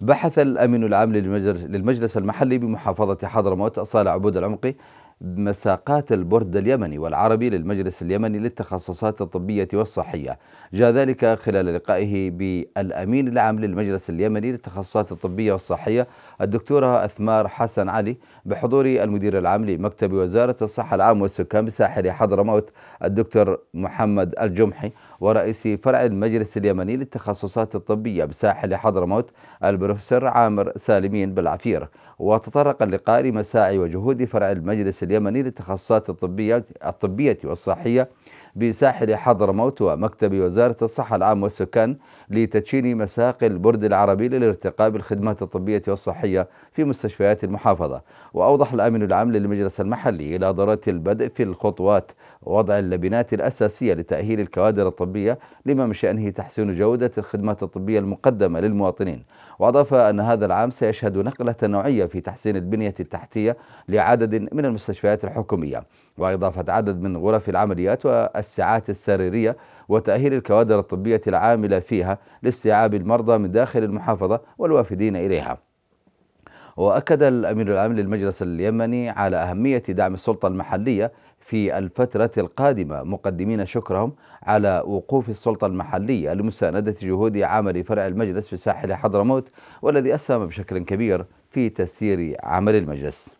بحث الأمين العام للمجلس المحلي بمحافظة حضرموت صالح عبود العمقي مساقات البرد اليمني والعربي للمجلس اليمني للتخصصات الطبية والصحية جاء ذلك خلال لقائه بالأمين العام للمجلس اليمني للتخصصات الطبية والصحية الدكتورة أثمار حسن علي بحضور المدير العام لمكتب وزارة الصحة العامة والسكان بساحل حضرموت الدكتور محمد الجمحي ورئيس فرع المجلس اليمني للتخصصات الطبية بساحل حضرموت البروفيسور عامر سالمين بالعفير وتطرق اللقاء لمساعي وجهود فرع المجلس اليمني للتخصصات الطبية الطبية والصحية بساحل حضرموت ومكتب وزارة الصحة العام والسكان لتدشين مساق البرد العربي للارتقاء بالخدمات الطبية والصحية في مستشفيات المحافظة وأوضح الأمين العام للمجلس المحلي إلى ضرورة البدء في الخطوات ووضع اللبنات الأساسية لتأهيل الكوادر الطبية لما من شأنه تحسين جودة الخدمات الطبية المقدمة للمواطنين وأضاف أن هذا العام سيشهد نقلة نوعية في تحسين البنية التحتية لعدد من المستشفيات الحكومية وإضافة عدد من غرف العمليات و الساعات السريرية وتأهيل الكوادر الطبية العاملة فيها لاستيعاب المرضى من داخل المحافظة والوافدين إليها وأكد الأمين العام للمجلس اليمني على أهمية دعم السلطة المحلية في الفترة القادمة مقدمين شكرهم على وقوف السلطة المحلية لمساندة جهود عمل فرع المجلس في ساحل حضرموت والذي أسهم بشكل كبير في تسيير عمل المجلس